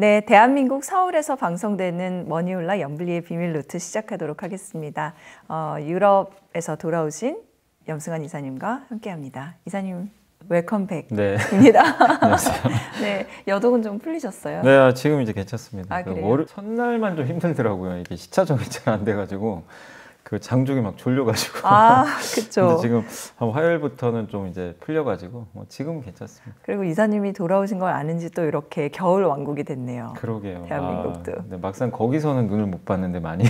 네, 대한민국 서울에서 방송되는 머니올라 연블리의 비밀 루트 시작하도록 하겠습니다. 어, 유럽에서 돌아오신 염승환 이사님과 함께합니다. 이사님 웰컴백입니다. 네. 네, 여독은 좀 풀리셨어요? 네, 아, 지금 이제 괜찮습니다. 아, 그 월요일, 첫날만 좀 힘들더라고요. 이게 시차 정응이잘안 돼가지고 그 장족이 막 졸려가지고. 아, 그쵸. 지금 화요일부터는 좀 이제 풀려가지고, 뭐 지금은 괜찮습니다. 그리고 이사님이 돌아오신 걸 아는지 또 이렇게 겨울 왕국이 됐네요. 그러게요. 대한민국도. 아, 막상 거기서는 눈을 못 봤는데 많이.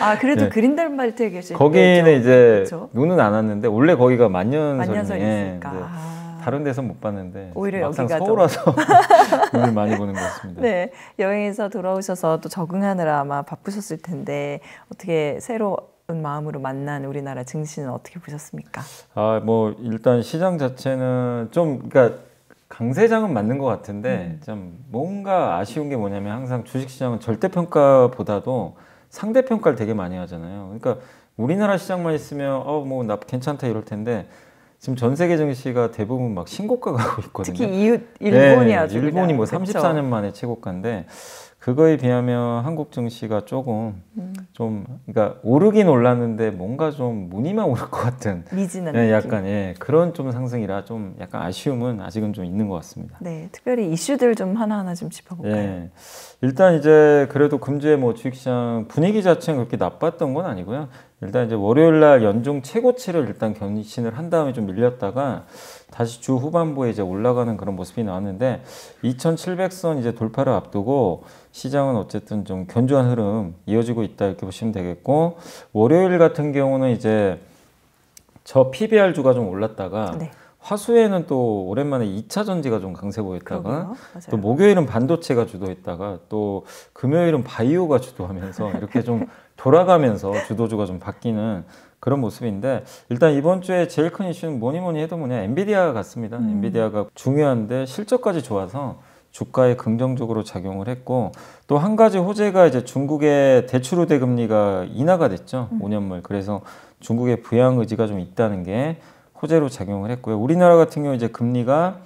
아, 그래도 네. 그린델말트에 계신 거기는 거 이제 그쵸? 눈은 안 왔는데, 원래 거기가 만년설이니까. 네. 아. 다른 데서 못 봤는데 오히려 막상 여기가 서울 와서 눈을 많이 보는 것 같습니다. 네, 여행에서 돌아오셔서 또 적응하느라 아마 바쁘셨을 텐데 어떻게 새로 마음으로 만난 우리나라 증시는 어떻게 보셨습니까? 아, 뭐 일단 시장 자체는 좀 그러니까 강세장은 맞는 것 같은데 음. 참 뭔가 아쉬운 게 뭐냐면 항상 주식시장은 절대평가보다도 상대평가를 되게 많이 하잖아요. 그러니까 우리나라 시장만 있으면 어뭐 나 괜찮다 이럴 텐데 지금 전 세계 증시가 대부분 막 신고가 가고 있거든요. 특히 이웃 일본이 네, 아주 일본이 그렇죠. 34년 뭐 만에 최고가인데 그거에 비하면 한국 증시가 조금 음. 좀 그러니까 오르긴 올랐는데 뭔가 좀 무늬만 오를 것 같은 미진한 예, 약간 예, 그런 좀 상승이라 좀 약간 아쉬움은 아직은 좀 있는 것 같습니다. 네, 특별히 이슈들 좀 하나하나 좀 짚어볼까요? 예, 일단 이제 그래도 금주에 뭐 주식시장 분위기 자체는 그렇게 나빴던 건 아니고요. 일단 이제 월요일 날 연중 최고치를 일단 경신을 한 다음에 좀 밀렸다가 다시 주 후반부에 이제 올라가는 그런 모습이 나왔는데 2,700선 이제 돌파를 앞두고 시장은 어쨌든 좀 견조한 흐름 이어지고 있다 이렇게 보시면 되겠고 월요일 같은 경우는 이제 저 PBR 주가 좀 올랐다가 네. 화수에는 또 오랜만에 2차 전지가 좀 강세 보였다가 또 목요일은 반도체가 주도했다가 또 금요일은 바이오가 주도하면서 이렇게 좀 돌아가면서 주도주가 좀 바뀌는 그런 모습인데 일단 이번 주에 제일 큰 이슈는 뭐니 뭐니 해도 뭐냐 엔비디아 같습니다. 음. 엔비디아가 중요한데 실적까지 좋아서 주가에 긍정적으로 작용을 했고 또 한 가지 호재가 이제 중국의 대출 우대 금리가 인하가 됐죠. 음. 5년물. 그래서 중국의 부양 의지가 좀 있다는 게 호재로 작용을 했고요. 우리나라 같은 경우 이제 금리가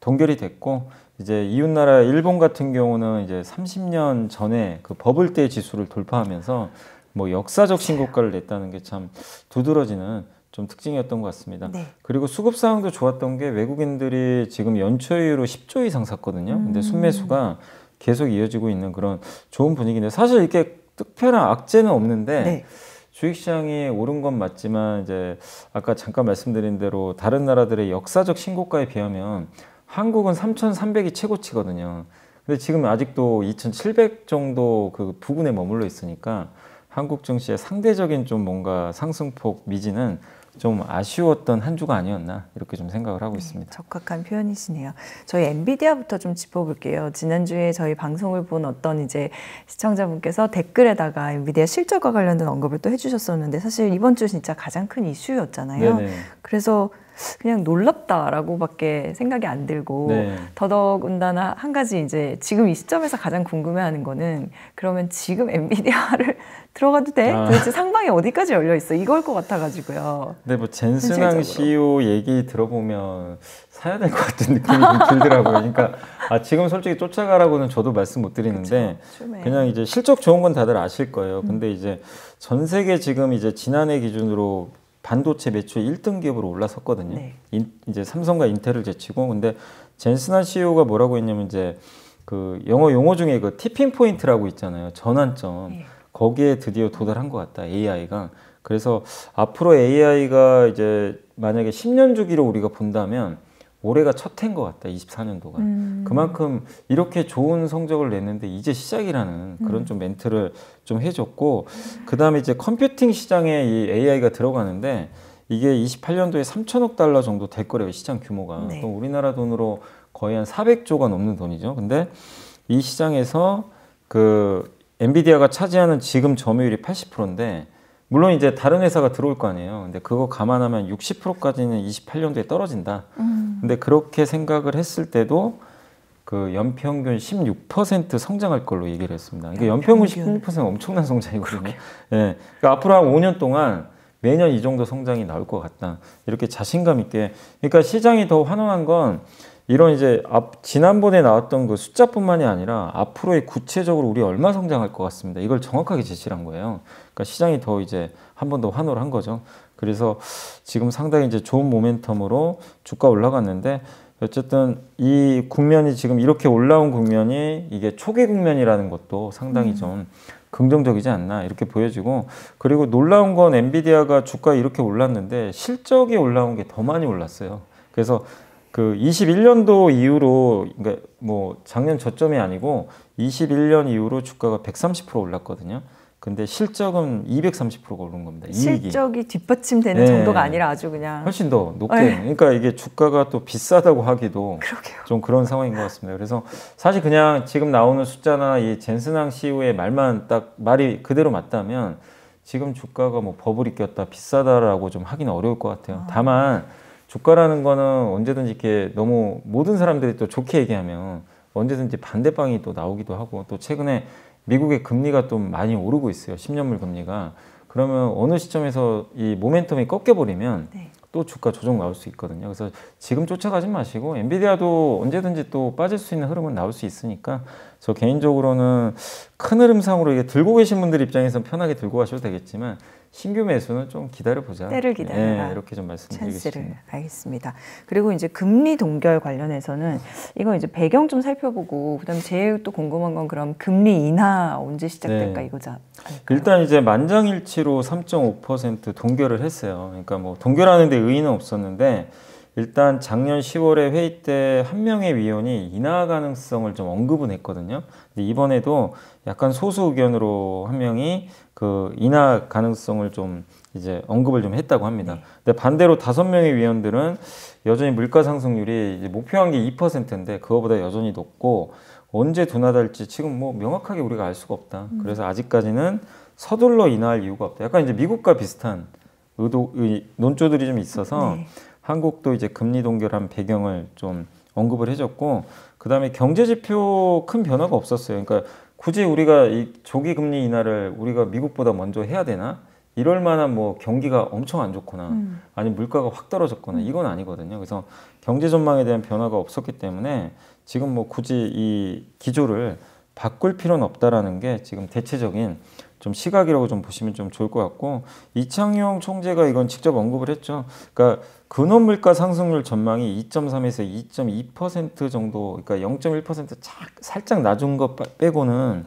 동결이 됐고 이제 이웃 나라 일본 같은 경우는 이제 30년 전에 그 버블 때 지수를 돌파하면서 뭐 역사적 신고가를 냈다는 게 참 두드러지는 좀 특징이었던 것 같습니다. 네. 그리고 수급 상황도 좋았던 게 외국인들이 지금 연초이후로 10조 이상 샀거든요. 음. 근데 순매수가 계속 이어지고 있는 그런 좋은 분위기인데 사실 이렇게 특별한 악재는 없는데 네. 주식시장이 오른 건 맞지만 이제 아까 잠깐 말씀드린 대로 다른 나라들의 역사적 신고가에 비하면 한국은 3,300이 최고치거든요. 근데 지금 아직도 2,700 정도 그 부근에 머물러 있으니까 한국 증시의 상대적인 좀 뭔가 상승폭 미지는 좀 아쉬웠던 한 주가 아니었나 이렇게 좀 생각을 하고 음, 있습니다. 네, 적합한 표현이시네요. 저희 엔비디아부터 좀 짚어볼게요. 지난주에 저희 방송을 본 어떤 이제 시청자분께서 댓글에다가 엔비디아 실적과 관련된 언급을 또 해주셨었는데 사실 이번 주 진짜 가장 큰 이슈였잖아요. 네네. 그래서 그냥 놀랍다라고밖에 생각이 안 들고 네. 더더군다나 한 가지 이제 지금 이 시점에서 가장 궁금해하는 거는 그러면 지금 엔비디아를 들어가도 돼? 아. 도대체 상방이 어디까지 열려 있어? 이걸 것 같아가지고요. 네, 뭐 젠스강 CEO 얘기 들어보면 사야 될 것 같은 느낌이 들더라고요. 그러니까 아, 지금 솔직히 쫓아가라고는 저도 말씀 못 드리는데 그쵸, 그냥 이제 실적 좋은 건 다들 아실 거예요. 음. 근데 이제 전 세계 지금 이제 지난해 기준으로 반도체 매출 1등 기업으로 올라섰거든요. 네. 인, 이제 삼성과 인텔을 제치고 근데 젠슨한 CEO가 뭐라고 했냐면 이제 그 영어 용어 중에 그 티핑 포인트라고 있잖아요. 전환점. 네. 거기에 드디어 도달한 것 같다. AI가. 그래서 앞으로 AI가 이제 만약에 10년 주기로 우리가 본다면 올해가 첫 해인 것 같다. 24년도가. 음. 그만큼 이렇게 좋은 성적을 냈는데 이제 시작이라는 음. 그런 좀 멘트를 좀 해줬고 그 다음에 이제 컴퓨팅 시장에 이 AI가 들어가는데 이게 28년도에 3천억 달러 정도 될 거래요. 시장 규모가. 네. 우리나라 돈으로 거의 한 400조가 넘는 돈이죠. 근데 이 시장에서 그 엔비디아가 차지하는 지금 점유율이 80%인데 물론 이제 다른 회사가 들어올 거 아니에요. 근데 그거 감안하면 60%까지는 28년도에 떨어진다. 음. 근데 그렇게 생각을 했을 때도 그 연평균 16% 성장할 걸로 얘기를 했습니다. 이게 연평균 16% 엄청난 성장이거든요. 예. 그러니까 앞으로 한 5년 동안 매년 이 정도 성장이 나올 것 같다. 이렇게 자신감 있게. 그러니까 시장이 더 환원한 건 이런 이제 앞, 지난번에 나왔던 그 숫자뿐만이 아니라 앞으로의 구체적으로 우리 얼마 성장할 것 같습니다. 이걸 정확하게 제시한 거예요. 그러니까 시장이 더 이제 한 번 더 환호를 한 거죠. 그래서 지금 상당히 이제 좋은 모멘텀으로 주가 올라갔는데 어쨌든 이 국면이 지금 이렇게 올라온 국면이 이게 초기 국면이라는 것도 상당히 음. 좀 긍정적이지 않나 이렇게 보여지고 그리고 놀라운 건 엔비디아가 주가 이렇게 올랐는데 실적이 올라온 게 더 많이 올랐어요. 그래서 그 21년도 이후로 그러니까 뭐 작년 저점이 아니고 21년 이후로 주가가 130% 올랐거든요. 근데 실적은 230%가 오른 겁니다. 실적이 이익이. 뒷받침되는 네. 정도가 아니라 아주 그냥 훨씬 더 높게. 네. 그러니까 이게 주가가 또 비싸다고 하기도 그러게요. 좀 그런 상황인 것 같습니다. 그래서 사실 그냥 지금 나오는 숫자나 이 젠스낭 CEO의 말만 딱 말이 그대로 맞다면 지금 주가가 뭐 버블이 꼈다 비싸다라고 좀 하기는 어려울 것 같아요. 아. 다만 주가라는 거는 언제든지 이렇게 너무 모든 사람들이 또 좋게 얘기하면 언제든지 반대방이 또 나오기도 하고 또 최근에 미국의 금리가 좀 많이 오르고 있어요. 10년물 금리가. 그러면 어느 시점에서 이 모멘텀이 꺾여버리면 네. 또 주가 조정 나올 수 있거든요. 그래서 지금 쫓아가지 마시고 엔비디아도 언제든지 또 빠질 수 있는 흐름은 나올 수 있으니까 저 개인적으로는 큰 흐름상으로 이게 들고 계신 분들 입장에서 편하게 들고 가셔도 되겠지만 신규 매수는 좀 기다려보자. 때를 네, 기다려라. 예, 이렇게 좀 말씀드리겠습니다. 알겠습니다. 그리고 이제 금리 동결 관련해서는 이거 이제 배경 좀 살펴보고 그다음에 제일 또 궁금한 건 그럼 금리 인하 언제 시작될까 네. 이거죠? 일단 이제 만장일치로 3.5% 동결을 했어요. 그러니까 뭐 동결하는데 의의는 없었는데 일단 작년 10월에 회의 때 한 명의 위원이 인하 가능성을 좀 언급은 했거든요. 근데 이번에도 약간 소수 의견으로 한 명이 그 인하 가능성을 좀 이제 언급을 좀 했다고 합니다. 네. 근데 반대로 다섯 명의 위원들은 여전히 물가 상승률이 목표한 게 2%인데 그거보다 여전히 높고 언제 둔화될지 지금 뭐 명확하게 우리가 알 수가 없다. 음. 그래서 아직까지는 서둘러 인하할 이유가 없다. 약간 이제 미국과 비슷한 의도 의, 논조들이 좀 있어서 네. 한국도 이제 금리 동결한 배경을 좀 언급을 해줬고 그다음에 경제 지표 큰 변화가 없었어요. 그러니까 굳이 우리가 이 조기 금리 인하를 우리가 미국보다 먼저 해야 되나? 이럴 만한 뭐 경기가 엄청 안 좋거나 음. 아니면 물가가 확 떨어졌거나 음. 이건 아니거든요. 그래서 경제 전망에 대한 변화가 없었기 때문에 지금 뭐 굳이 이 기조를 바꿀 필요는 없다라는 게 지금 대체적인 좀 시각이라고 좀 보시면 좀 좋을 것 같고 이창용 총재가 이건 직접 언급을 했죠. 그러니까 근원 물가 상승률 전망이 2.3에서 2.2% 정도, 그러니까 0.1% 살짝 낮은 것 빼고는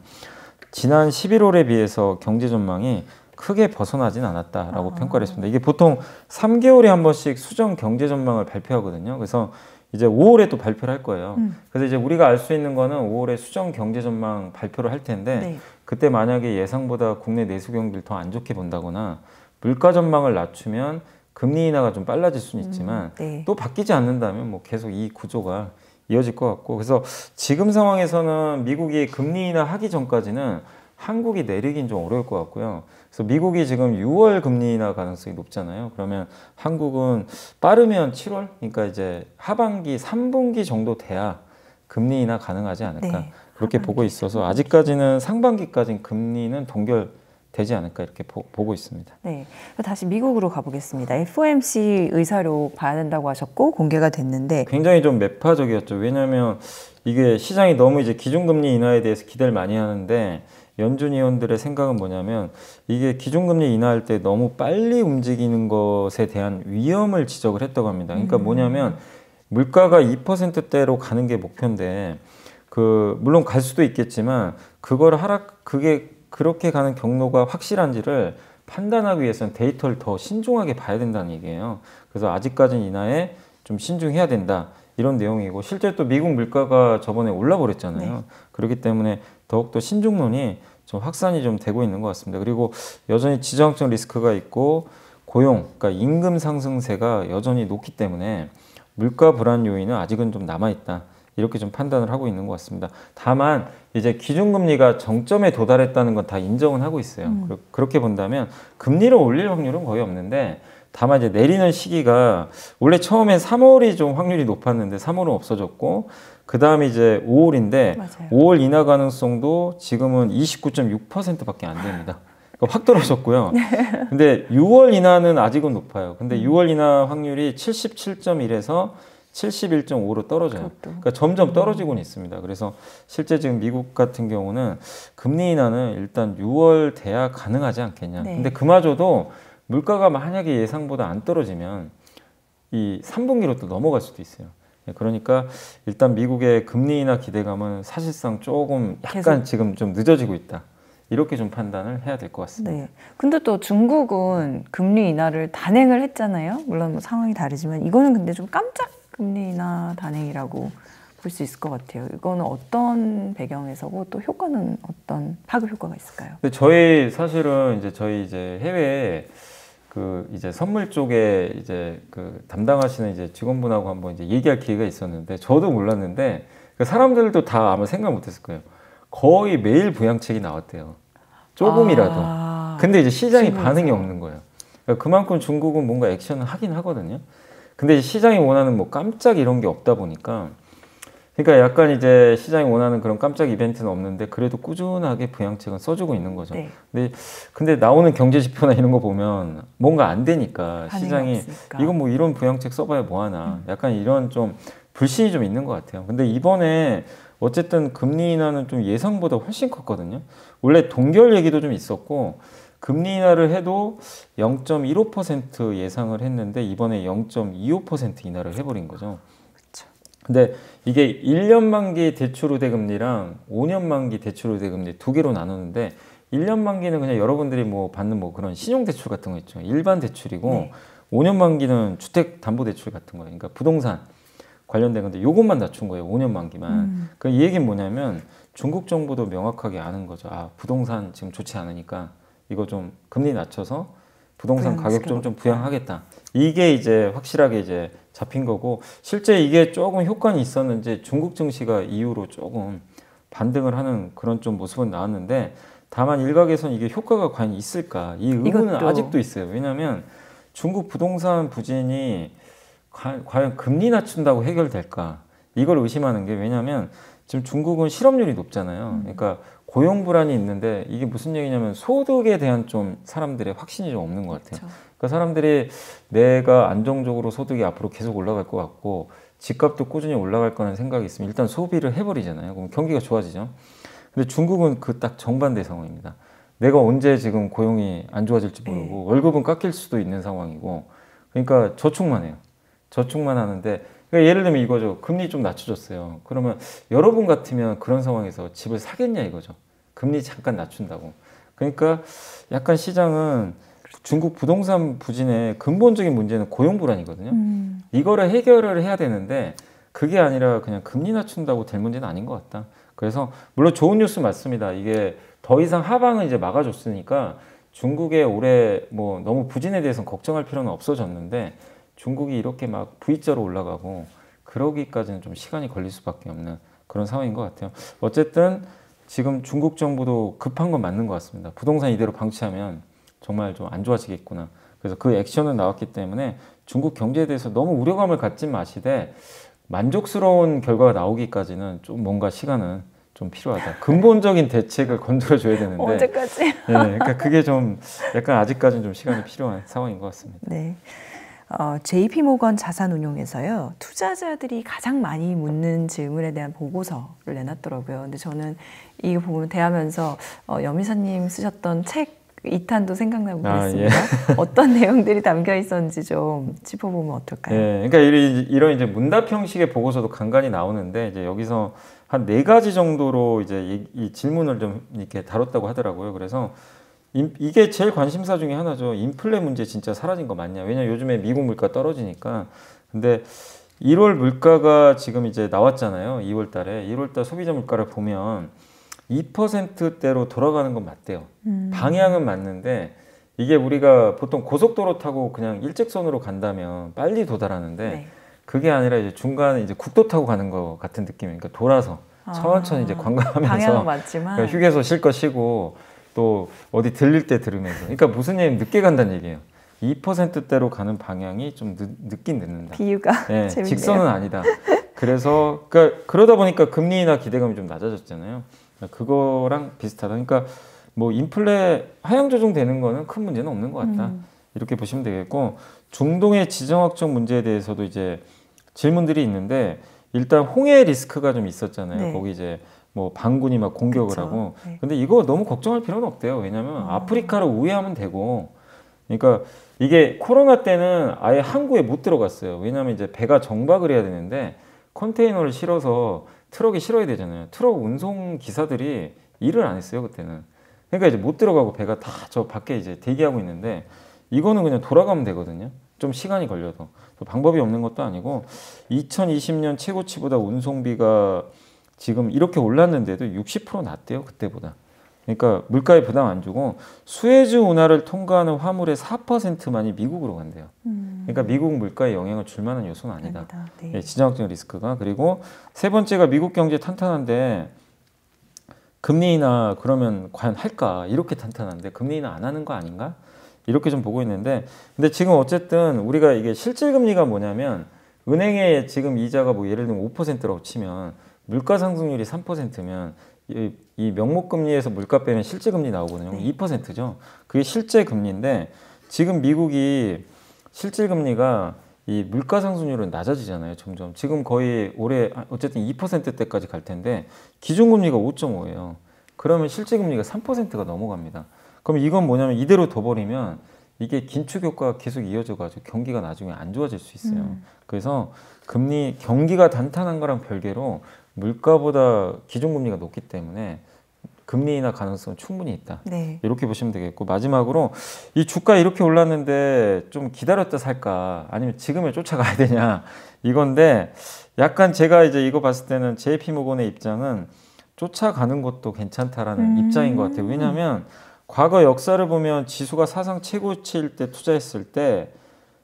지난 11월에 비해서 경제 전망이 크게 벗어나진 않았다라고 아. 평가를 했습니다. 이게 보통 3개월에 한 번씩 수정 경제 전망을 발표하거든요. 그래서 이제 5월에 또 발표를 할 거예요. 음. 그래서 이제 우리가 알 수 있는 거는 5월에 수정 경제 전망 발표를 할 텐데 네. 그때 만약에 예상보다 국내 내수 경기를 더 안 좋게 본다거나 물가 전망을 낮추면 금리 인하가 좀 빨라질 수는 음, 있지만 음. 네. 또 바뀌지 않는다면 뭐 계속 이 구조가 이어질 것 같고 그래서 지금 상황에서는 미국이 금리 인하 하기 전까지는 한국이 내리긴 좀 어려울 것 같고요. 그래서 미국이 지금 6월 금리 인하 가능성이 높잖아요. 그러면 한국은 빠르면 7월, 그러니까 이제 하반기 3분기 정도 돼야 금리 인하 가능하지 않을까 네, 그렇게 보고 있어서 아직까지는 상반기까지는 금리는 동결 되지 않을까 이렇게 보, 고 있습니다. 네, 다시 미국으로 가보겠습니다. FOMC 의사로 받는다고 하셨고 공개가 됐는데 굉장히 좀 매파적이었죠. 왜냐하면 이게 시장이 너무 이제 기준금리 인하에 대해서 기대를 많이 하는데 연준 의원들의 생각은 뭐냐면 이게 기준금리 인하할 때 너무 빨리 움직이는 것에 대한 위험을 지적을 했다고 합니다. 그러니까 음. 뭐냐면 물가가 2%대로 가는 게 목표인데 그 물론 갈 수도 있겠지만 그걸 하락 그게 그렇게 가는 경로가 확실한지를 판단하기 위해서는 데이터를 더 신중하게 봐야 된다는 얘기예요. 그래서 아직까지는 인하에 좀 신중해야 된다. 이런 내용이고 실제 또 미국 물가가 저번에 올라버렸잖아요. 네. 그렇기 때문에 더욱더 신중론이 좀 확산이 좀 되고 있는 것 같습니다. 그리고 여전히 지정학적 리스크가 있고 고용, 그러니까 임금 상승세가 여전히 높기 때문에 물가 불안 요인은 아직은 좀 남아있다. 이렇게 좀 판단을 하고 있는 것 같습니다. 다만 이제 기준금리가 정점에 도달했다는 건 다 인정은 하고 있어요. 음. 그렇게 본다면 금리를 올릴 확률은 거의 없는데 다만 이제 내리는 시기가 원래 처음에 3월이 좀 확률이 높았는데 3월은 없어졌고 그 다음에 이제 5월인데 맞아요. 5월 인하 가능성도 지금은 29.6%밖에 안 됩니다. 그러니까 확 떨어졌고요. 네. 근데 6월 인하는 아직은 높아요. 근데 6월 음. 인하 확률이 77.1에서 71.5로 떨어져요. 그것도. 그러니까 점점 떨어지고는 있습니다. 그래서 실제 지금 미국 같은 경우는 금리 인하는 일단 6월 돼야 가능하지 않겠냐. 네. 근데 그마저도 물가가 만약에 예상보다 안 떨어지면 이 3분기로 또 넘어갈 수도 있어요. 네, 그러니까 일단 미국의 금리 인하 기대감은 사실상 조금 약간 계속. 지금 좀 늦어지고 있다. 이렇게 좀 판단을 해야 될 것 같습니다. 네. 근데 또 중국은 금리 인하를 단행을 했잖아요. 물론 뭐 상황이 다르지만 이거는 근데 좀 깜짝 금리 인하 단행이라고 볼 수 있을 것 같아요. 이거는 어떤 배경에서고 또 효과는 어떤 파급 효과가 있을까요? 근데 저희 사실은 이제 저희 이제 해외 에그 이제 선물 쪽에 이제 그 담당하시는 이제 직원분하고 한번 이제 얘기할 기회가 있었는데 저도 몰랐는데 그 사람들도 다 아마 생각 못했을 거예요. 거의 매일 부양책이 나왔대요. 조금이라도. 아, 근데 이제 시장이 진짜. 반응이 없는 거예요. 그러니까 그만큼 중국은 뭔가 액션을 하긴 하거든요. 근데 이제 시장이 원하는 뭐 깜짝 이런 게 없다 보니까 그러니까 약간 이제 시장이 원하는 그런 깜짝 이벤트는 없는데 그래도 꾸준하게 부양책은 써주고 있는 거죠. 네. 근데 근데 나오는 경제 지표나 이런 거 보면 뭔가 안 되니까 시장이 없으니까. 이건 뭐 이런 부양책 써봐야 뭐하나. 음. 약간 이런 좀 불신이 좀 있는 것 같아요. 근데 이번에 어쨌든 금리 인하는 좀 예상보다 훨씬 컸거든요. 원래 동결 얘기도 좀 있었고 금리 인하를 해도 0.15% 예상을 했는데 이번에 0.25% 인하를 해버린 거죠. 근데 이게 1년 만기 대출 우대금리랑 5년 만기 대출 우대금리 두 개로 나누는데 1년 만기는 그냥 여러분들이 뭐 받는 뭐 그런 신용대출 같은 거 있죠. 일반 대출이고 네. 5년 만기는 주택담보대출 같은 거예요. 그러니까 부동산 관련된 건데 요것만 낮춘 거예요. 5년 만기만. 음. 그이 얘기는 뭐냐면 중국 정부도 명확하게 아는 거죠. 아, 부동산 지금 좋지 않으니까 이거 좀 금리 낮춰서 부동산 가격 좀 좀 부양하겠다. 이게 이제 확실하게 이제 잡힌 거고 실제 이게 조금 효과는 있었는지 중국 증시가 이후로 조금 반등을 하는 그런 좀 모습은 나왔는데 다만 일각에선 이게 효과가 과연 있을까 이 의문은 이것도. 아직도 있어요. 왜냐하면 중국 부동산 부진이 과, 연 금리 낮춘다고 해결될까 이걸 의심하는 게 왜냐하면 지금 중국은 실업률이 높잖아요. 음. 그러니까 고용 불안이 있는데 이게 무슨 얘기냐면 소득에 대한 좀 사람들의 확신이 좀 없는 것 같아요. 그렇 그러니까 사람들이 내가 안정적으로 소득이 앞으로 계속 올라갈 것 같고 집값도 꾸준히 올라갈 거라는 생각이 있으면 일단 소비를 해버리잖아요. 그럼 경기가 좋아지죠. 근데 중국은 그 딱 정반대 상황입니다. 내가 언제 지금 고용이 안 좋아질지 모르고 네. 월급은 깎일 수도 있는 상황이고 그러니까 저축만 해요. 저축만 하는데 그러니까 예를 들면 이거죠. 금리 좀 낮춰줬어요. 그러면 여러분 같으면 그런 상황에서 집을 사겠냐 이거죠. 금리 잠깐 낮춘다고. 그러니까 약간 시장은 중국 부동산 부진의 근본적인 문제는 고용 불안이거든요. 음. 이거를 해결을 해야 되는데 그게 아니라 그냥 금리 낮춘다고 될 문제는 아닌 것 같다. 그래서 물론 좋은 뉴스 맞습니다. 이게 더 이상 하방을 이제 막아줬으니까 중국의 올해 뭐 너무 부진에 대해서 걱정할 필요는 없어졌는데 중국이 이렇게 막 V자로 올라가고 그러기까지는 좀 시간이 걸릴 수밖에 없는 그런 상황인 것 같아요. 어쨌든 지금 중국 정부도 급한 건 맞는 것 같습니다. 부동산 이대로 방치하면 정말 좀 안 좋아지겠구나. 그래서 그 액션은 나왔기 때문에 중국 경제에 대해서 너무 우려감을 갖지 마시되 만족스러운 결과가 나오기까지는 좀 뭔가 시간은 좀 필요하다. 근본적인 대책을 건드려줘야 되는데 언제까지? 예, 그러니까 그게 좀 약간 아직까지는 좀 시간이 필요한 상황인 것 같습니다. 네. 어, JP 모건 자산운용에서요 투자자들이 가장 많이 묻는 질문에 대한 보고서를 내놨더라고요. 근데 저는 이거 보면 대하면서 어, 여미사님 쓰셨던 책이탄도 생각나고 있랬습니다 아, 예. 어떤 내용들이 담겨 있었는지 좀 짚어보면 어떨까요? 예, 그러니까 이런 이제 문답 형식의 보고서도 간간히 나오는데 이제 여기서 한 네 가지 정도로 이제 이, 이 질문을 좀 이렇게 다뤘다고 하더라고요. 그래서 이게 제일 관심사 중에 하나죠. 인플레 문제 진짜 사라진 거 맞냐? 왜냐 요즘에 미국 물가 떨어지니까. 근데 1월 물가가 지금 이제 나왔잖아요. 2월 달에 1월 달 소비자 물가를 보면 2%대로 돌아가는 건 맞대요. 음. 방향은 맞는데 이게 우리가 보통 고속도로 타고 그냥 일직선으로 간다면 빨리 도달하는데 네. 그게 아니라 이제 중간에 이제 국도 타고 가는 거 같은 느낌이니까 그러니까 돌아서 아. 천천히 이제 관광하면서 그러니까 휴게소 실컷 쉬고 또 어디 들릴 때 들으면서. 그러니까 무슨 얘기 늦게 간다는 얘기예요. 2%대로 가는 방향이 좀 늦, 긴 늦는다. 비유가 네, 재밌네요. 직선은 아니다. 그래서 그러니까 그러다 보니까 금리나 기대감이 좀 낮아졌잖아요. 그러니까 그거랑 비슷하다. 그러니까 뭐 인플레 하향 조정되는 거는 큰 문제는 없는 것 같다. 음. 이렇게 보시면 되겠고 중동의 지정학적 문제에 대해서도 이제 질문들이 있는데 일단 홍해 리스크가 좀 있었잖아요. 네. 거기 이제 뭐 반군이 막 공격을 그쵸. 하고 네. 근데 이거 너무 걱정할 필요는 없대요 왜냐하면 아. 음. 아프리카로 우회하면 되고 그러니까 이게 코로나 때는 아예 항구에 못 들어갔어요 왜냐하면 이제 배가 정박을 해야 되는데 컨테이너를 실어서 트럭에 실어야 되잖아요 트럭 운송 기사들이 일을 안 했어요 그때는 그러니까 이제 못 들어가고 배가 다 저 밖에 이제 대기하고 있는데 이거는 그냥 돌아가면 되거든요 좀 시간이 걸려도 방법이 없는 것도 아니고 2020년 최고치보다 운송비가 지금 이렇게 올랐는데도 60% 낮대요 그때보다. 그러니까 물가에 부담 안 주고 수에즈 운하를 통과하는 화물의 4%만이 미국으로 간대요. 그러니까 음. 그러니까 미국 물가에 영향을 줄 만한 요소는 아니다. 아니다. 네. 예, 지정학적 리스크가 그리고 세 번째가 미국 경제 탄탄한데 금리 나 그러면 과연 할까 이렇게 탄탄한데 금리 인안 하는 거 아닌가 이렇게 좀 보고 있는데 근데 지금 어쨌든 우리가 이게 실질 금리가 뭐냐면 은행에 지금 이자가 뭐 예를 들면 5%라고 치면 물가 상승률이 3%면 이, 이 명목 금리에서 물가 빼면 실제 금리 나오거든요. 네. 2%죠. 그게 실제 금리인데 지금 미국이 실질 금리가 이 물가 상승률은 낮아지잖아요. 점점 지금 거의 올해 어쨌든 2%대까지 갈 텐데 기준 금리가 5.5예요. 그러면 실제 금리가 3%가 넘어갑니다. 그럼 이건 뭐냐면 이대로 둬 버리면 이게 긴축 효과가 계속 이어져 가지고 경기가 나중에 안 좋아질 수 있어요. 음. 그래서 금리 경기가 단탄한 거랑 별개로 물가보다 기준금리가 높기 때문에 금리 인하 가능성은 충분히 있다. 네. 이렇게 보시면 되겠고 마지막으로 이 주가 이렇게 올랐는데 좀 기다렸다 살까 아니면 지금에 쫓아가야 되냐 이건데 약간 제가 이제 이거 봤을 때는 JP 모건의 입장은 쫓아가는 것도 괜찮다라는 음. 입장인 것 같아요. 왜냐하면 과거 역사를 보면 지수가 사상 최고치일 때 투자했을 때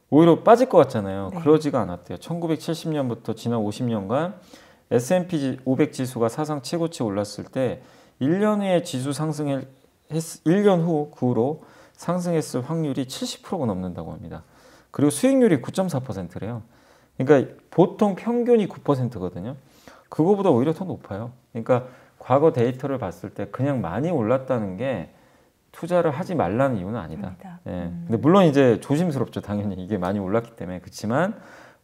오히려 빠질 것 같잖아요. 네. 그러지가 않았대요. 1970년부터 지난 50년간 S&P 500 지수가 사상 최고치 올랐을 때 1년 후에 지수 상승을 했, 1년 후그로 상승했을 확률이 70%가 넘는다고 합니다. 그리고 수익률이 9.4%래요. 그러니까 보통 평균이 9%거든요. 그거보다 오히려 더 높아요. 그러니까 과거 데이터를 봤을 때 그냥 많이 올랐다는 게 투자를 하지 말라는 이유는 아니다. 예. 음. 근데 물론 이제 조심스럽죠. 당연히 이게 많이 올랐기 때문에. 그렇지만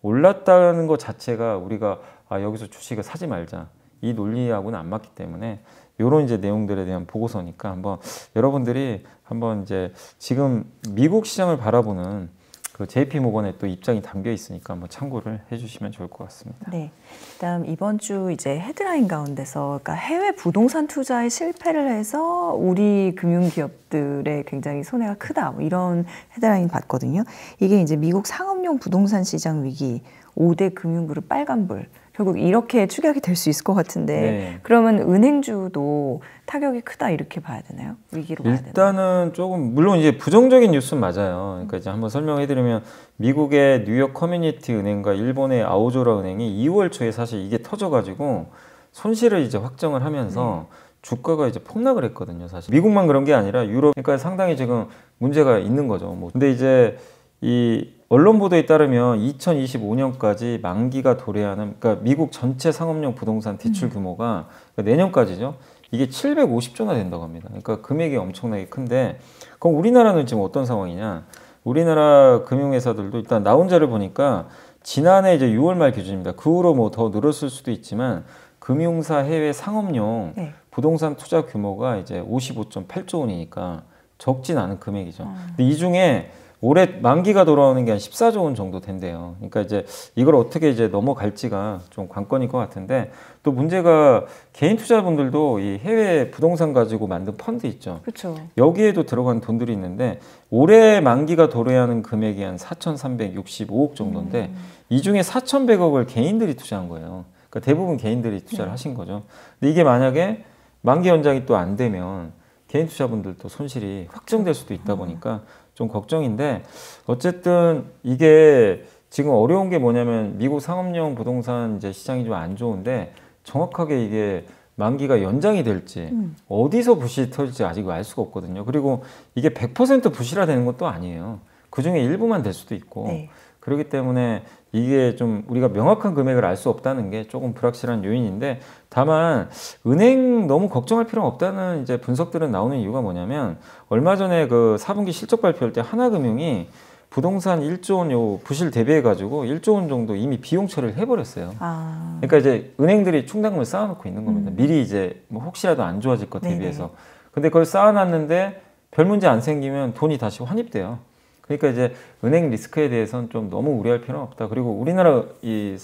올랐다는 것 자체가 우리가 아, 여기서 주식을 사지 말자. 이 논리하고는 안 맞기 때문에 요런 이제 내용들에 대한 보고서니까 한번 여러분들이 한번 이제 지금 미국 시장을 바라보는 그 JP 모건의 또 입장이 담겨 있으니까 한번 참고를 해주시면 좋을 것 같습니다. 네. 그다음 이번 주 이제 헤드라인 가운데서 그러니까 해외 부동산 투자에 실패를 해서 우리 금융 기업들의 굉장히 손해가 크다 뭐 이런 헤드라인 봤거든요. 이게 이제 미국 상업용 부동산 시장 위기 5대 금융그룹 빨간불 결국 이렇게 축약이 될 수 있을 것 같은데 네. 그러면 은행주도 타격이 크다 이렇게 봐야 되나요? 위기로 봐야 되나요? 일단은 조금 물론 이제 부정적인 뉴스는 맞아요. 그러니까 이제 한번 설명해 드리면 미국의 뉴욕 커뮤니티 은행과 일본의 아오조라 은행이 2월 초 거래에 사실 이게 터져가지고 손실을 이제 확정을 하면서 네. 주가가 이제 폭락을 했거든요. 사실 미국만 그런 게 아니라 유럽 그러니까 상당히 지금 문제가 있는 거죠. 뭐 근데 이제 이 언론 보도에 따르면 2025년까지 만기가 도래하는 그러니까 미국 전체 상업용 부동산 대출 음. 규모가 그러니까 내년까지죠. 이게 750조나 된다고 합니다. 그러니까 금액이 엄청나게 큰데 그럼 우리나라는 지금 어떤 상황이냐? 우리나라 금융회사들도 일단 나 혼자를 보니까 지난해 이제 6월 말 기준입니다. 그 후로 뭐 더 늘었을 수도 있지만 금융사 해외 상업용 네. 부동산 투자 규모가 이제 55.8조 원이니까 적진 않은 금액이죠. 음. 근데 이 중에 올해 만기가 돌아오는 게 한 14조 원 정도 된대요. 그러니까 이제 이걸 어떻게 이제 넘어갈지가 좀 관건일 것 같은데 또 문제가 개인 투자분들도 이 해외 부동산 가지고 만든 펀드 있죠. 그렇죠. 여기에도 들어간 돈들이 있는데 올해 만기가 도래하는 금액이 한 4,365억 정도인데 음. 이 중에 4,100억을 개인들이 투자한 거예요. 그러니까 대부분 개인들이 투자를 네. 하신 거죠. 근데 이게 만약에 만기 연장이 또 안 되면 개인 투자분들도 손실이 확정될 수도 있다 음. 보니까 음. 좀 걱정인데 어쨌든 이게 지금 어려운 게 뭐냐면 미국 상업용 부동산 이제 시장이 좀 안 좋은데 정확하게 이게 만기가 연장이 될지 음. 어디서 부실이 터질지 아직 알 수가 없거든요. 그리고 이게 100%부실화 되는 것도 아니에요. 그 중에 일부만 될 수도 있고 네. 그렇기 때문에 이게 좀 우리가 명확한 금액을 알 수 없다는 게 조금 불확실한 요인인데 다만 은행 너무 걱정할 필요는 없다는 이제 분석들은 나오는 이유가 뭐냐면 얼마 전에 그 4분기 실적 발표할 때 하나금융이 부동산 1조 원 요 부실 대비해 가지고 1조 원 정도 이미 비용 처리를 해버렸어요. 아... 그러니까 이제 은행들이 충당금을 쌓아놓고 있는 겁니다. 음. 미리 이제 뭐 혹시라도 안 좋아질 것 대비해서. 네네. 근데 그걸 쌓아놨는데 별 문제 안 생기면 돈이 다시 환입돼요. 그러니까 이제 은행 리스크에 대해서는 좀 너무 우려할 필요는 없다. 그리고 우리나라 이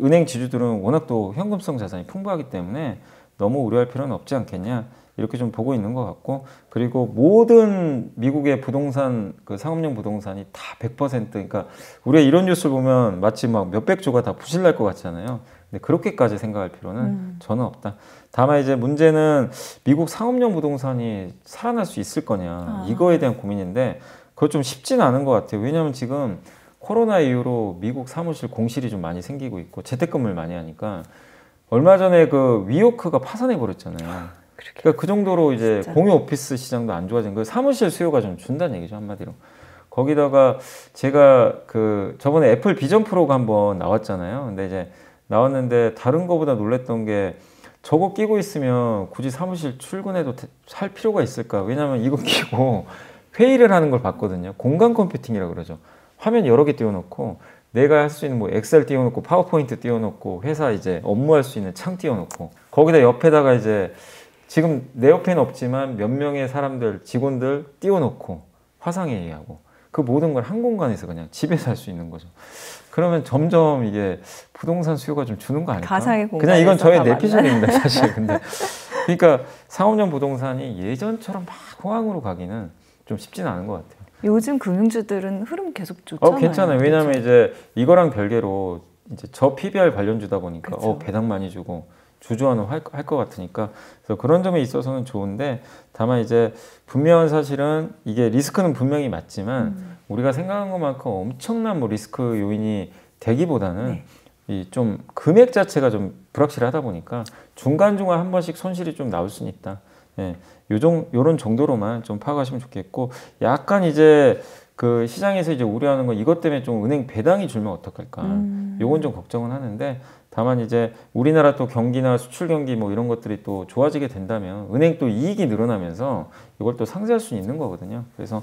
은행 지주들은 워낙 또 현금성 자산이 풍부하기 때문에 너무 우려할 필요는 없지 않겠냐 이렇게 좀 보고 있는 것 같고 그리고 모든 미국의 부동산 그 상업용 부동산이 다 100% 그러니까 우리가 이런 뉴스 를 보면 마치 막 몇백 조가 다 부실날 것 같잖아요. 근데 그렇게까지 생각할 필요는 음. 저는 없다. 다만 이제 문제는 미국 상업용 부동산이 살아날 수 있을 거냐 아. 이거에 대한 고민인데 그거 좀 쉽진 않은 것 같아요. 왜냐하면 지금 코로나 이후로 미국 사무실 공실이 좀 많이 생기고 있고 재택근무를 많이 하니까 얼마 전에 그 위오크가 파산해 버렸잖아요. 아, 그러니까 그 정도로 이제 진짜. 공유 오피스 시장도 안 좋아진 거예요. 사무실 수요가 좀 준다는 얘기죠 한마디로. 거기다가 제가 그 저번에 애플 비전 프로가 한번 나왔잖아요. 근데 이제 나왔는데 다른 거보다 놀랬던 게 저거 끼고 있으면 굳이 사무실 출근해도 살 필요가 있을까? 왜냐면 이거 끼고 회의를 하는 걸 봤거든요. 공간 컴퓨팅이라고 그러죠. 화면 여러 개 띄워놓고 내가 할 수 있는 뭐 엑셀 띄워놓고 파워포인트 띄워놓고 회사 이제 업무할 수 있는 창 띄워놓고 거기다 옆에다가 이제 지금 내 옆에는 없지만 몇 명의 사람들 직원들 띄워놓고 화상회의하고 그 모든 걸 한 공간에서 그냥 집에서 할 수 있는 거죠. 그러면 점점 이게 부동산 수요가 좀 주는 거 아닐까? 그냥 이건 저의 내피셜입니다, 사실. 근데 그러니까 상업용 부동산이 예전처럼 막 호황으로 가기는 좀 쉽지는 않은 것 같아요. 요즘 금융주들은 흐름 계속 어, 좋잖아요. 어, 괜찮아요. 왜냐하면 이제 이거랑 별개로 이제 저 PBR 관련주다 보니까 어, 배당 많이 주고 주주환호 할것 같으니까 그래서 그런 점에 있어서는 좋은데 다만 이제 분명한 사실은 이게 리스크는 분명히 맞지만 음. 우리가 생각한 것만큼 엄청난 뭐 리스크 요인이 되기보다는 네. 이좀 금액 자체가 좀 불확실하다 보니까 중간중간 한 번씩 손실이 좀 나올 수는 있다. 예, 요정 요런 정도로만 좀 파악하시면 좋겠고 약간 이제 그 시장에서 이제 우려하는 건 이것 때문에 좀 은행 배당이 줄면 어떡할까 음. 요건 좀 걱정은 하는데 다만 이제 우리나라 또 경기나 수출 경기 뭐 이런 것들이 또 좋아지게 된다면 은행 또 이익이 늘어나면서 이걸 또 상쇄할 수 있는 거거든요 그래서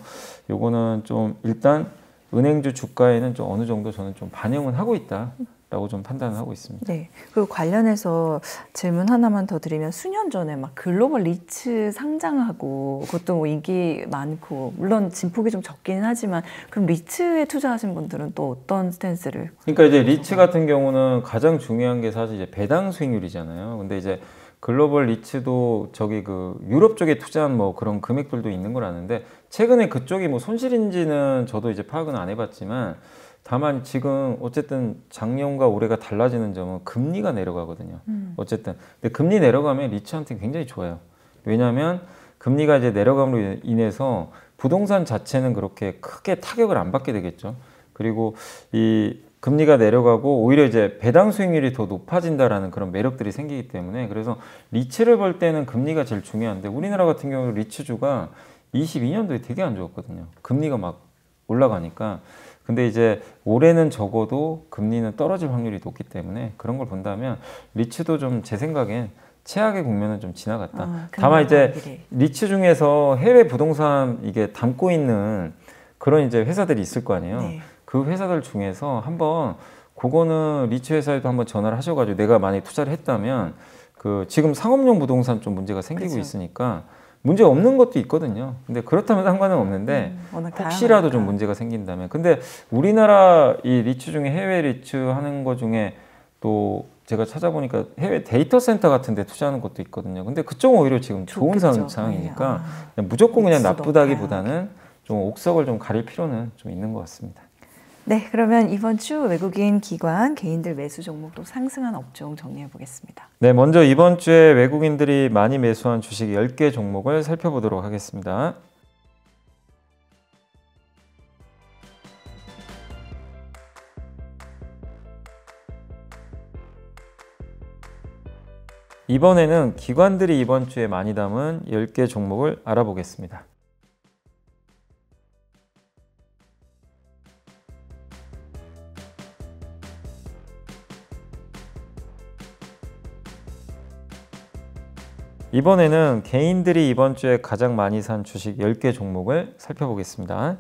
요거는 좀 일단 은행주 주가에는 좀 어느 정도 저는 좀 반영은 하고 있다 라고 좀 판단을 하고 있습니다. 네. 그리고 관련해서 질문 하나만 더 드리면 수년 전에 막 글로벌 리츠 상장하고 그것도 뭐 인기 많고 물론 진폭이 좀 적긴 하지만 그럼 리츠에 투자하신 분들은 또 어떤 스탠스를? 그러니까 이제 리츠 같은 경우는 가장 중요한 게 사실 이제 배당 수익률이잖아요. 근데 이제 글로벌 리츠도 저기 그 유럽 쪽에 투자한 뭐 그런 금액들도 있는 걸 아는데 최근에 그쪽이 뭐 손실인지는 저도 이제 파악은 안 해봤지만 다만 지금 어쨌든 작년과 올해가 달라지는 점은 금리가 내려가거든요. 음. 어쨌든 근데 금리 내려가면 리츠한테 굉장히 좋아요. 왜냐하면 금리가 이제 내려감으로 인해서 부동산 자체는 그렇게 크게 타격을 안 받게 되겠죠. 그리고 이 금리가 내려가고 오히려 이제 배당 수익률이 더 높아진다라는 그런 매력들이 생기기 때문에 그래서 리츠를 볼 때는 금리가 제일 중요한데 우리나라 같은 경우 리츠주가 22년도에 되게 안 좋았거든요. 금리가 막 올라가니까. 근데 이제 올해는 적어도 금리는 떨어질 확률이 높기 때문에 그런 걸 본다면 리츠도 좀 제 생각엔 최악의 국면은 좀 지나갔다. 어, 다만 이제 리츠 중에서 해외 부동산 이게 담고 있는 그런 이제 회사들이 있을 거 아니에요. 네. 그 회사들 중에서 한번 그거는 리츠 회사에도 한번 전화를 하셔가지고 내가 만약 투자를 했다면 그 지금 상업용 부동산 좀 문제가 생기고 그렇죠. 있으니까 문제 없는 것도 있거든요. 근데 그렇다면 상관은 없는데 음, 혹시라도 다양하니까. 좀 문제가 생긴다면 근데 우리나라 이 리츠 중에 해외 리츠 하는 것 중에 또 제가 찾아보니까 해외 데이터 센터 같은 데 투자하는 것도 있거든요. 근데 그쪽은 오히려 지금 좋은 좋겠죠. 네, 상황이니까 그냥 아. 무조건 그냥 나쁘다기보다는 좀 옥석을 좀 가릴 필요는 좀 있는 것 같습니다. 네, 그러면 이번 주 외국인 기관 개인들 매수 종목도 상승한 업종 정리해 보겠습니다. 네, 먼저 이번 주에 외국인들이 많이 매수한 주식 10개 종목을 살펴보도록 하겠습니다. 이번에는 기관들이 이번 주에 많이 담은 10개 종목을 알아보겠습니다. 이번에는 개인들이 이번 주에 가장 많이 산 주식 10개 종목을 살펴보겠습니다.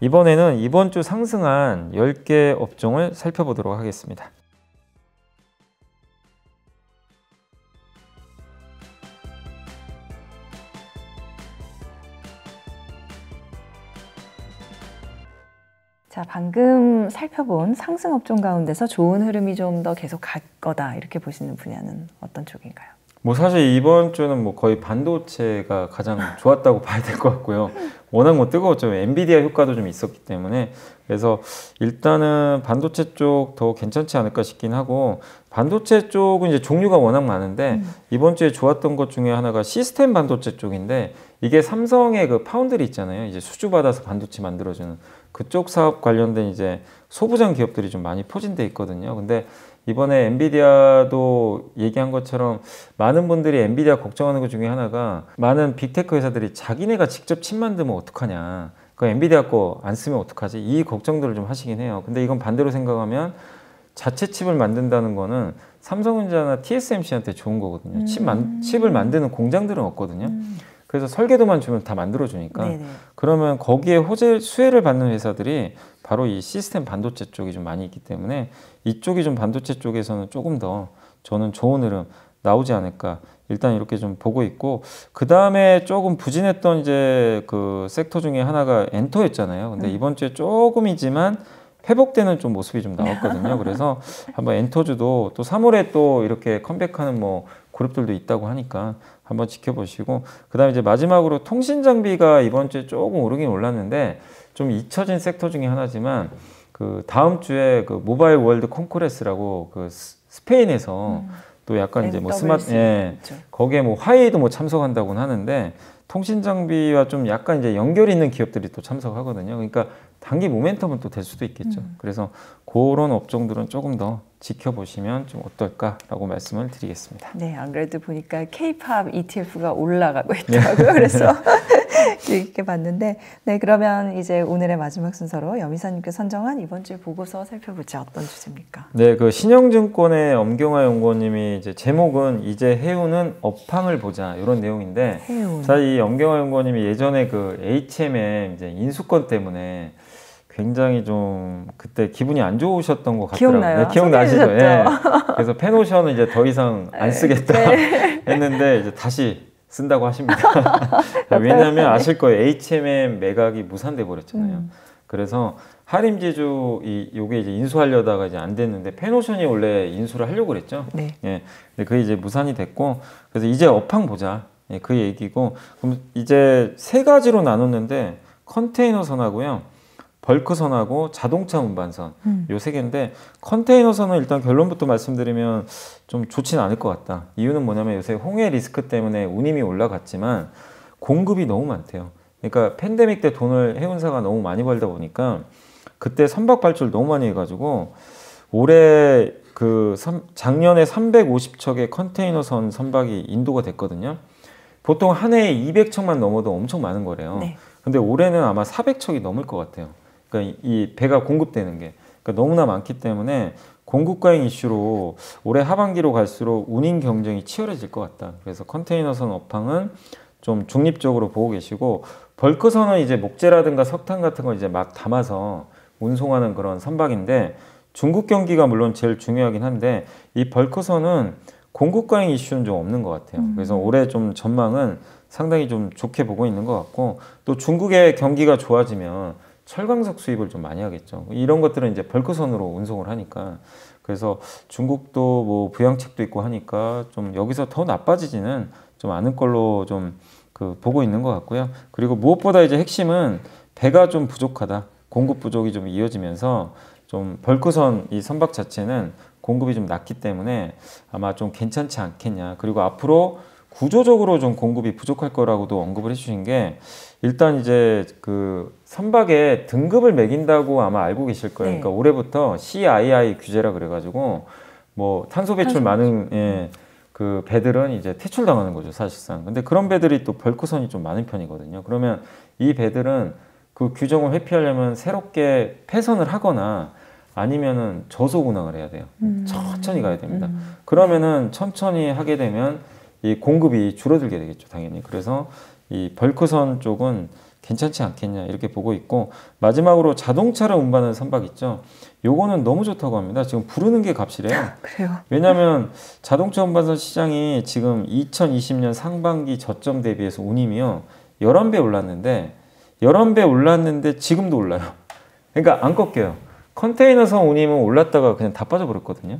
이번에는 이번 주 상승한 10개 업종을 살펴보도록 하겠습니다. 방금 살펴본 상승 업종 가운데서 좋은 흐름이 좀 더 계속 갈 거다 이렇게 보시는 분야는 어떤 쪽인가요? 뭐 사실 이번 주는 뭐 거의 반도체가 가장 좋았다고 봐야 될 것 같고요. 워낙 뭐 뜨거웠죠. 엔비디아 효과도 좀 있었기 때문에 그래서 일단은 반도체 쪽 더 괜찮지 않을까 싶긴 하고 반도체 쪽은 이제 종류가 워낙 많은데 음. 이번 주에 좋았던 것 중에 하나가 시스템 반도체 쪽인데 이게 삼성의 그 파운드리 있잖아요. 이제 수주 받아서 반도체 만들어주는 그쪽 사업 관련된 이제 소부장 기업들이 좀 많이 포진돼 있거든요. 근데 이번에 엔비디아도 얘기한 것처럼 많은 분들이 엔비디아 걱정하는 것 중에 하나가 많은 빅테크 회사들이 자기네가 직접 칩 만들면 어떡하냐. 그 엔비디아 거 안 쓰면 어떡하지? 이 걱정들을 좀 하시긴 해요. 근데 이건 반대로 생각하면 자체 칩을 만든다는 거는 삼성전자나 TSMC한테 좋은 거거든요. 음. 칩 만, 음. 칩을 만드는 공장들은 없거든요. 음. 그래서 설계도만 주면 다 만들어주니까 네네. 네. 그러면 거기에 호재 수혜를 받는 회사들이 바로 이 시스템 반도체 쪽이 좀 많이 있기 때문에 이쪽이 좀 반도체 쪽에서는 조금 더 저는 좋은 흐름 나오지 않을까 일단 이렇게 좀 보고 있고 그 다음에 조금 부진했던 이제 그 섹터 중에 하나가 엔터였잖아요. 근데 음. 이번 주에 조금이지만 회복되는 좀 모습이 좀 나왔거든요. 그래서 한번 엔터주도 또 3월에 또 이렇게 컴백하는 뭐 그룹들도 있다고 하니까 한번 지켜보시고 그다음에 이제 마지막으로 통신 장비가 이번 주에 조금 오르긴 올랐는데 좀 잊혀진 섹터 중에 하나지만 그 다음 주에 그 모바일 월드 콘크레스라고그 스페인에서 음. 또 약간 NWC. 이제 뭐 스마트 예, 그렇죠. 거기에 뭐 화웨이도 뭐 참석한다고는 하는데 통신 장비와 좀 약간 이제 연결이 있는 기업들이 또 참석하거든요. 그러니까 단기 모멘텀은 또 될 수도 있겠죠. 음. 그래서 그런 업종들은 조금 더 지켜보시면 좀 어떨까라고 말씀을 드리겠습니다. 네, 안 그래도 보니까 K-팝 ETF가 올라가고 있더고 네. 그래서 이게 봤는데 네 그러면 이제 오늘의 마지막 순서로 여미사님께 선정한 이번 주 보고서 살펴보죠. 어떤 주제입니까? 네, 그 신영증권의 엄경화 연구원님이 이제 제목은 이제 해운은 업황을 보자 이런 내용인데 자, 이 엄경화 연구원님이 예전에 그 HM의 이제 인수권 때문에 굉장히 좀 그때 기분이 안 좋으셨던 것 같더라고요. 네, 기억나시죠? 예. 그래서 페노션은 이제 더 이상 안 네. 쓰겠다 네. 했는데 이제 다시 쓴다고 하십니다. 왜냐하면 네. 아실 거예요. HMM 매각이 무산돼 버렸잖아요. 음. 그래서 하림 제조 이 요게 이제 인수하려다가 이제 안 됐는데 페노션이 원래 인수를 하려고 그랬죠. 네. 예. 근데 그게 이제 무산이 됐고 그래서 이제 업황 보자. 예, 그 얘기고 그럼 이제 세 가지로 나눴는데 컨테이너 선하고요. 벌크선하고 자동차 운반선 음. 요세 개인데 컨테이너선은 일단 결론부터 말씀드리면 좀좋지는 않을 것 같다. 이유는 뭐냐면 요새 홍해 리스크 때문에 운임이 올라갔지만 공급이 너무 많대요. 그러니까 팬데믹 때 돈을 해운사가 너무 많이 벌다 보니까 그때 선박 발주를 너무 많이 해가지고 올해 그 3, 작년에 350척의 컨테이너선 선박이 인도가 됐거든요. 보통 한 해에 200척만 넘어도 엄청 많은 거래요. 네. 근데 올해는 아마 400척이 넘을 것 같아요. 그러니까 이 배가 공급되는 게 그러니까 너무나 많기 때문에 공급과잉 이슈로 올해 하반기로 갈수록 운행 경쟁이 치열해질 것 같다. 그래서 컨테이너선 업황은 좀 중립적으로 보고 계시고 벌크선은 이제 목재라든가 석탄 같은 걸 이제 막 담아서 운송하는 그런 선박인데 중국 경기가 물론 제일 중요하긴 한데 이 벌크선은 공급과잉 이슈는 좀 없는 것 같아요. 음. 그래서 올해 좀 전망은 상당히 좀 좋게 보고 있는 것 같고 또 중국의 경기가 좋아지면 철광석 수입을 좀 많이 하겠죠. 이런 것들은 이제 벌크선으로 운송을 하니까 그래서 중국도 뭐 부양책도 있고 하니까 좀 여기서 더 나빠지지는 좀 않을 걸로 좀그 보고 있는 것 같고요. 그리고 무엇보다 이제 핵심은 배가 좀 부족하다. 공급 부족이 좀 이어지면서 좀 벌크선 이 선박 자체는 공급이 좀 낮기 때문에 아마 좀 괜찮지 않겠냐. 그리고 앞으로 구조적으로 좀 공급이 부족할 거라고도 언급을 해주신 게 일단 이제 그 선박에 등급을 매긴다고 아마 알고 계실 거예요. 네. 그러니까 올해부터 CII 규제라 그래가지고 뭐 탄소 배출 많은 예, 그 배들은 이제 퇴출당하는 거죠 사실상. 근데 그런 배들이 또 벌크선이 좀 많은 편이거든요. 그러면 이 배들은 그 규정을 회피하려면 새롭게 폐선을 하거나 아니면은 저속 운항을 해야 돼요. 음. 천천히 가야 됩니다. 음. 그러면은 천천히 하게 되면 이 공급이 줄어들게 되겠죠, 당연히. 그래서 이 벌크선 쪽은 괜찮지 않겠냐 이렇게 보고 있고 마지막으로 자동차를 운반하는 선박 있죠. 요거는 너무 좋다고 합니다. 지금 부르는 게 값이래요. 아, 그래요. 왜냐하면 자동차 운반선 시장이 지금 2020년 상반기 저점 대비해서 운임이요 11배 올랐는데 11배 올랐는데 지금도 올라요. 그러니까 안 꺾여요. 컨테이너선 운임은 올랐다가 그냥 다 빠져버렸거든요.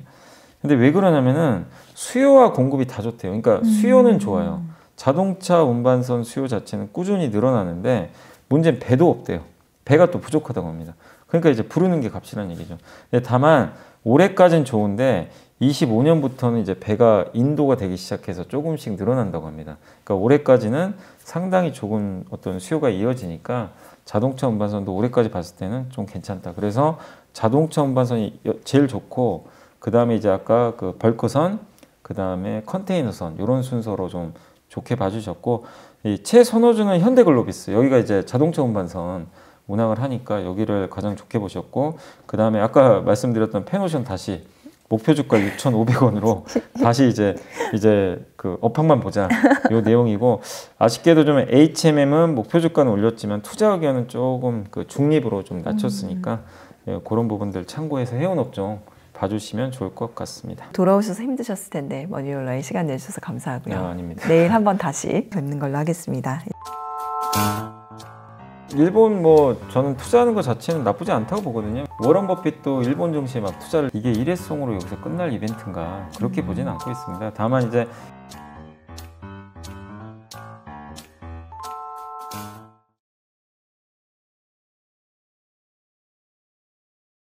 근데 왜 그러냐면은 수요와 공급이 다 좋대요. 그러니까 수요는 음. 좋아요. 음. 자동차 운반선 수요 자체는 꾸준히 늘어나는데 문제는 배도 없대요. 배가 또 부족하다고 합니다. 그러니까 이제 부르는 게 값이라는 얘기죠. 다만 올해까지는 좋은데 25년부터는 이제 배가 인도가 되기 시작해서 조금씩 늘어난다고 합니다. 그러니까 올해까지는 상당히 조금 어떤 수요가 이어지니까 자동차 운반선도 올해까지 봤을 때는 좀 괜찮다. 그래서 자동차 운반선이 제일 좋고 그 다음에 이제 아까 그 벌크선, 그 다음에 컨테이너선 이런 순서로 좀 좋게 봐주셨고 이 최선호주는 현대글로비스 여기가 이제 자동차 운반선 운항을 하니까 여기를 가장 좋게 보셨고 그 다음에 아까 말씀드렸던 페노션 다시 목표 주가 6,500원으로 다시 이제 이제 그 업황만 보자 이 내용이고 아쉽게도 좀 HMM은 목표 주가는 올렸지만 투자 의견은 조금 그 중립으로 좀 낮췄으니까 음. 예, 그런 부분들 참고해서 해운 업종 봐주시면 좋을 것 같습니다. 돌아오셔서 힘드셨을 텐데 머니올라인 시간 내주셔서 감사하고요. 아, 아닙니다. 내일 한번 다시 뵙는 걸로 하겠습니다. 일본 뭐 저는 투자하는 것 자체는 나쁘지 않다고 보거든요. 워런 버핏도 일본 증시에 막 투자를 이게 일회성으로 여기서 끝날 이벤트인가 그렇게 보지는 않고 있습니다. 다만 이제